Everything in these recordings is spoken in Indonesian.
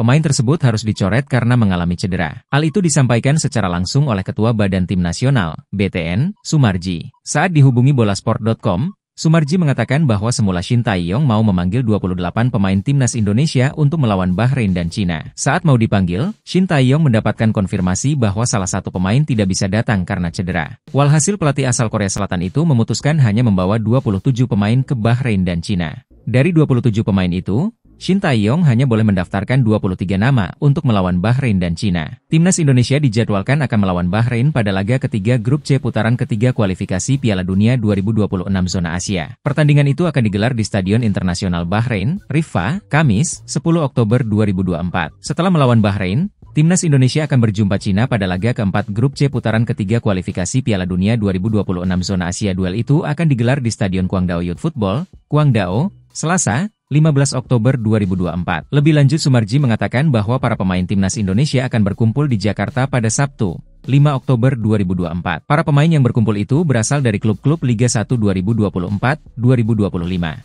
Pemain tersebut harus dicoret karena mengalami cedera. Hal itu disampaikan secara langsung oleh Ketua Badan Tim Nasional, BTN, Sumarji. Saat dihubungi bolasport.com, Sumarji mengatakan bahwa semula Shin Taeyong mau memanggil 28 pemain timnas Indonesia untuk melawan Bahrain dan Cina. Saat mau dipanggil, Shin Taeyong mendapatkan konfirmasi bahwa salah satu pemain tidak bisa datang karena cedera. Walhasil pelatih asal Korea Selatan itu memutuskan hanya membawa 27 pemain ke Bahrain dan Cina. Dari 27 pemain itu, Shin Tae-yong hanya boleh mendaftarkan 23 nama untuk melawan Bahrain dan Cina. Timnas Indonesia dijadwalkan akan melawan Bahrain pada laga ketiga grup C putaran ketiga kualifikasi Piala Dunia 2026 zona Asia. Pertandingan itu akan digelar di Stadion Internasional Bahrain, Rifa, Kamis, 10 Oktober 2024. Setelah melawan Bahrain, Timnas Indonesia akan berjumpa Cina pada laga keempat grup C putaran ketiga kualifikasi Piala Dunia 2026 zona Asia duel itu akan digelar di Stadion Kuangdao Youth Football, Kuangdao, Selasa, 15 Oktober 2024. Lebih lanjut Sumarji mengatakan bahwa para pemain timnas Indonesia akan berkumpul di Jakarta pada Sabtu, 5 Oktober 2024. Para pemain yang berkumpul itu berasal dari klub-klub Liga 1 2024-2025.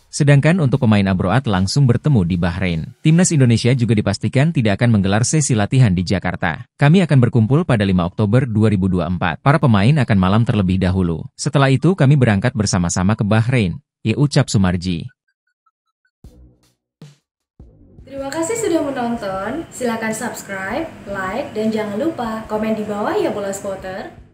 Sedangkan untuk pemain Abroat langsung bertemu di Bahrain. Timnas Indonesia juga dipastikan tidak akan menggelar sesi latihan di Jakarta. Kami akan berkumpul pada 5 Oktober 2024. Para pemain akan malam terlebih dahulu. Setelah itu kami berangkat bersama-sama ke Bahrain, Ia ucap Sumarji. Terima kasih sudah menonton. Silakan subscribe, like, dan jangan lupa komen di bawah ya bola spotter.